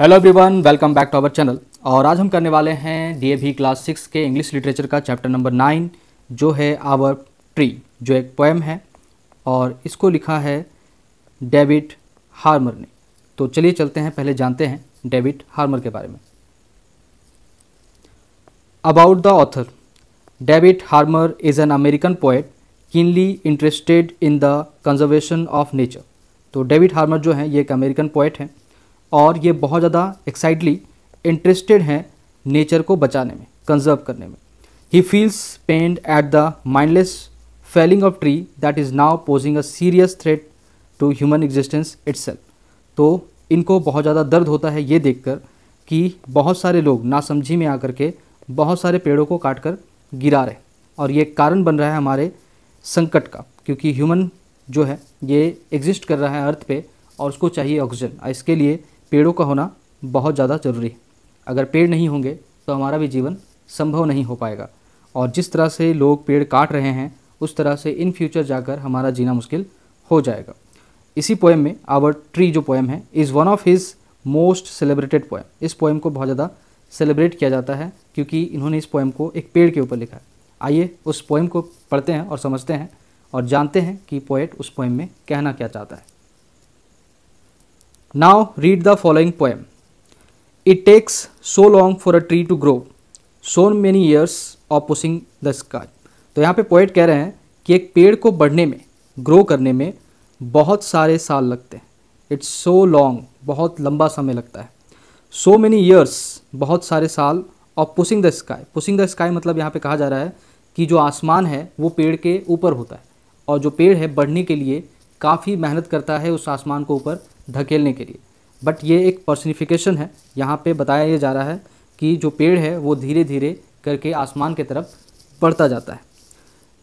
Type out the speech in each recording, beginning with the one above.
Hello everyone welcome back to our channel और आज हम करने वाले हैं डीएवी क्लास सिक्स के इंग्लिश लिटरेचर का चैप्टर नंबर नाइन जो है आवर ट्री जो एक पोएम है और इसको लिखा है डेविड हार्मर ने तो चलिए चलते हैं पहले जानते हैं डेविड हार्मर के बारे में about the author David Harmer is an American poet keenly interested in the conservation of nature तो डेविड हार्मर जो हैं ये एक अमेरिकन पोएट हैं और ये बहुत ज़्यादा एक्साइटली इंटरेस्टेड हैं नेचर को बचाने में कंजर्व करने में ही feels pained at the mindless felling of tree that is now posing a serious threat to human existence it's तो इनको बहुत ज़्यादा दर्द होता है ये देखकर कि बहुत सारे लोग नासमझी में आकर के बहुत सारे पेड़ों को काट कर गिरा रहे और ये कारण बन रहा है हमारे संकट का क्योंकि ह्यूमन जो है ये एग्जिस्ट कर रहा है अर्थ पे और उसको चाहिए ऑक्सीजन इसके लिए पेड़ों का होना बहुत ज़्यादा ज़रूरी है अगर पेड़ नहीं होंगे तो हमारा भी जीवन संभव नहीं हो पाएगा और जिस तरह से लोग पेड़ काट रहे हैं उस तरह से इन फ्यूचर जाकर हमारा जीना मुश्किल हो जाएगा इसी पोएम में आवर ट्री जो पोएम है is one of his most celebrated poem इस पोएम को बहुत ज़्यादा सेलिब्रेट किया जाता है क्योंकि इन्होंने इस पोएम को एक पेड़ के ऊपर लिखा है आइए उस पोएम को पढ़ते हैं और समझते हैं और जानते हैं कि पोएट उस पोएम में कहना क्या चाहता है Now read the following poem. It takes so long for a tree to grow, so many years of pushing the sky. तो यहाँ पे पोइट कह रहे हैं कि एक पेड़ को बढ़ने में ग्रो करने में बहुत सारे साल लगते हैं इट्स सो लॉन्ग बहुत लंबा समय लगता है सो मैनी ईयर्स बहुत सारे साल और pushing the sky pushing the sky मतलब यहाँ पे कहा जा रहा है कि जो आसमान है वो पेड़ के ऊपर होता है और जो पेड़ है बढ़ने के लिए काफ़ी मेहनत करता है उस आसमान को ऊपर धकेलने के लिए बट ये एक पर्सनिफिकेशन है यहाँ पे बताया ये जा रहा है कि जो पेड़ है वो धीरे धीरे करके आसमान के तरफ बढ़ता जाता है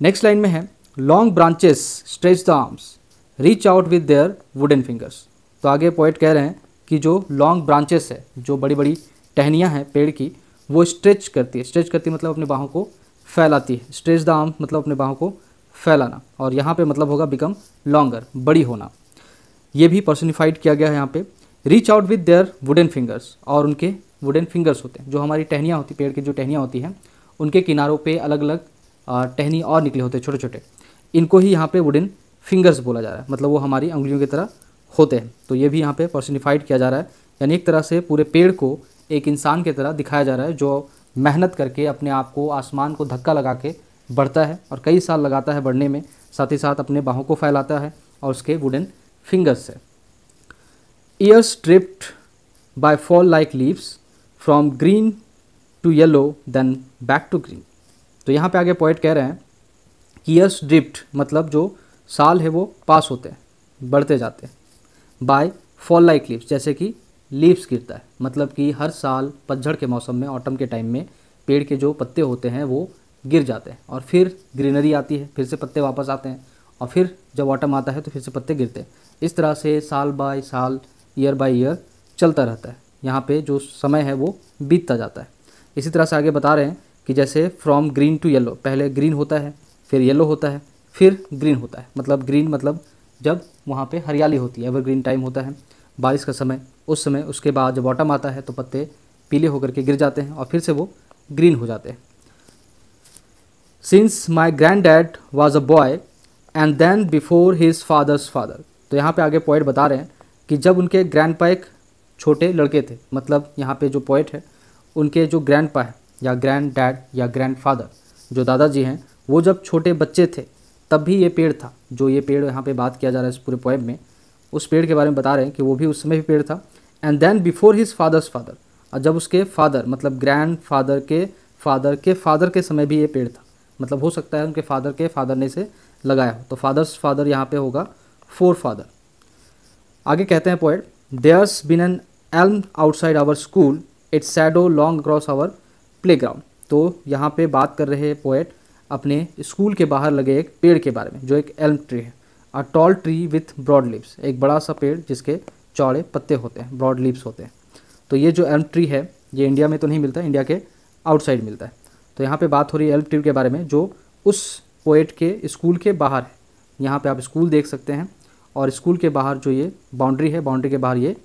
नेक्स्ट लाइन में है long branches stretch the arms reach out with their wooden fingers तो आगे पॉइंट कह रहे हैं कि जो लॉन्ग ब्रांचेस है जो बड़ी बड़ी टहनियाँ हैं पेड़ की वो स्ट्रेच करती है स्ट्रेच करती है मतलब अपने बाहों को फैलाती है स्ट्रेच द आर्म मतलब अपने बाहों को फैलाना और यहाँ पे मतलब होगा बिकम लॉन्गर बड़ी होना ये भी पर्सनिफाइड किया गया है यहाँ पे reach out with their wooden fingers और उनके वुडन फिंगर्स होते हैं जो हमारी टहनियाँ होती पेड़ की जो टहनियाँ होती हैं उनके किनारों पे अलग अलग टहनी और निकले होते हैं छोटे छोटे इनको ही यहाँ पे वुडन फिंगर्स बोला जा रहा है मतलब वो हमारी उंगलियों की तरह होते हैं तो ये भी यहाँ पे पर्सनिफाइड किया जा रहा है यानी एक तरह से पूरे पेड़ को एक इंसान की तरह दिखाया जा रहा है जो मेहनत करके अपने आप को आसमान को धक्का लगा के बढ़ता है और कई साल लगाता है बढ़ने में साथ ही साथ अपने बाहों को फैलाता है और उसके वुडन fingers है ears stripped by fall like leaves from green to yellow then back to green तो यहाँ पे आगे पॉइंट कह रहे हैं कि ईयर्स ड्रिप्ट मतलब जो साल है वो पास होते हैं बढ़ते जाते हैं बाय फॉल लाइक लीव्स जैसे कि लीव्स गिरता है मतलब कि हर साल पतझड़ के मौसम में ऑटम के टाइम में पेड़ के जो पत्ते होते हैं वो गिर जाते हैं और फिर ग्रीनरी आती है फिर से पत्ते वापस आते हैं और फिर जब ऑटम आता है तो फिर से पत्ते गिरते हैं इस तरह से साल बाय साल ईयर बाय ईयर चलता रहता है यहाँ पे जो समय है वो बीतता जाता है इसी तरह से आगे बता रहे हैं कि जैसे फ्रॉम ग्रीन टू येलो पहले ग्रीन होता है फिर येलो होता है फिर ग्रीन होता है मतलब ग्रीन मतलब जब वहाँ पे हरियाली होती है एवर ग्रीन टाइम होता है बारिश का समय उस समय उसके बाद जब ऑटम आता है तो पत्ते पीले होकर के गिर जाते हैं और फिर से वो ग्रीन हो जाते हैं since my granddad was a boy and then before his father's father तो यहाँ पे आगे पॉइंट बता रहे हैं कि जब उनके ग्रैंड पा एक छोटे लड़के थे मतलब यहाँ पे जो पॉइंट है उनके जो ग्रैंड पा है या ग्रैंड डैड या ग्रैंड फादर जो दादाजी हैं वो जब छोटे बच्चे थे तब भी ये पेड़ था जो ये पेड़ यहाँ पे बात किया जा रहा है इस पूरे पॉइंट में उस पेड़ के बारे में बता रहे हैं कि वो भी उस समय भी पेड़ था and then before his father's father और जब उसके फादर मतलब ग्रैंड फादर के फादर के फादर के समय भी ये पेड़ था मतलब हो सकता है उनके फादर के फादर ने इसे लगाया हो तो फादर्स फादर यहाँ पे होगा फोर फादर आगे कहते हैं poet there's been an elm outside our school its shadow long cross our ground तो यहाँ पे बात कर रहे हैं पोएट अपने स्कूल के बाहर लगे एक पेड़ के बारे में जो एक एल्म ट्री है a tall tree with broad lips एक बड़ा सा पेड़ जिसके चौड़े पत्ते होते हैं ब्रॉड लिप्स होते हैं तो ये जो एल्म ट्री है ये इंडिया में तो नहीं मिलता इंडिया के आउटसाइड मिलता है तो यहाँ पे बात हो रही है एल्म ट्री के बारे में जो उस पोएट के स्कूल के बाहर है यहाँ पे आप स्कूल देख सकते हैं और स्कूल के बाहर जो ये बाउंड्री है बाउंड्री के बाहर ये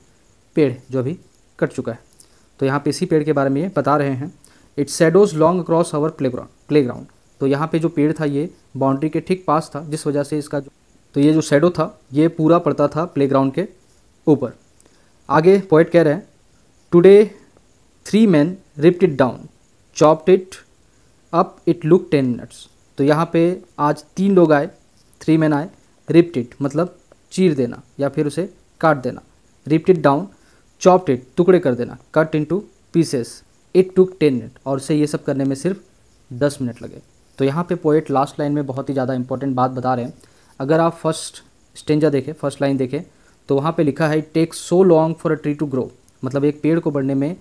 पेड़ जो अभी कट चुका है तो यहाँ पे इसी पेड़ के बारे में ये बता रहे हैं its shadows long across our playground तो यहाँ पे जो पेड़ था ये बाउंड्री के ठीक पास था जिस वजह से इसका तो ये जो शेडो था ये पूरा पड़ता था प्ले के ऊपर आगे पॉइंट कह रहे हैं today three men ripped it down chopped it up it took ten minutes तो यहाँ पे आज तीन लोग आए थ्री मैन आए रिप्ट इट मतलब चीर देना या फिर उसे काट देना ripped it down chopped it टुकड़े कर देना cut into pieces it took ten minute और उसे ये सब करने में सिर्फ दस मिनट लगे तो यहाँ पे पोएट लास्ट लाइन में बहुत ही ज़्यादा इंपॉर्टेंट बात बता रहे हैं अगर आप फर्स्ट स्टेंजा देखें फर्स्ट लाइन देखें तो वहाँ पे लिखा है take so long for a tree to grow मतलब एक पेड़ को बढ़ने में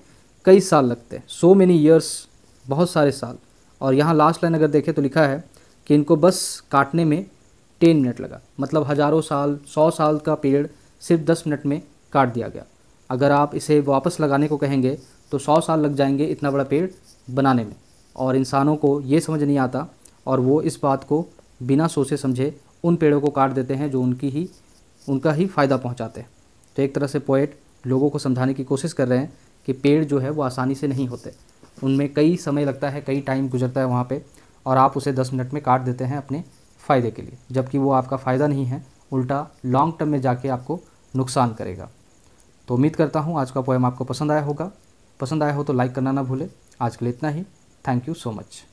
कई साल लगते हैं सो मेनी ईयर्स बहुत सारे साल और यहाँ लास्ट लाइन अगर देखें तो लिखा है कि इनको बस काटने में टेन मिनट लगा मतलब हज़ारों साल सौ साल का पेड़ सिर्फ दस मिनट में काट दिया गया अगर आप इसे वापस लगाने को कहेंगे तो सौ साल लग जाएंगे इतना बड़ा पेड़ बनाने में और इंसानों को ये समझ नहीं आता और वो इस बात को बिना सोचे समझे उन पेड़ों को काट देते हैं जो उनकी ही उनका ही फ़ायदा पहुंचाते हैं तो एक तरह से पोइट लोगों को समझाने की कोशिश कर रहे हैं कि पेड़ जो है वो आसानी से नहीं होते उनमें कई समय लगता है कई टाइम गुजरता है वहाँ पर और आप उसे दस मिनट में काट देते हैं अपने फ़ायदे के लिए जबकि वो आपका फ़ायदा नहीं है उल्टा लॉन्ग टर्म में जाके आपको नुकसान करेगा तो उम्मीद करता हूँ आज का पोएम आपको पसंद आया होगा पसंद आया हो तो लाइक करना ना भूलें आज के लिए इतना ही थैंक यू सो मच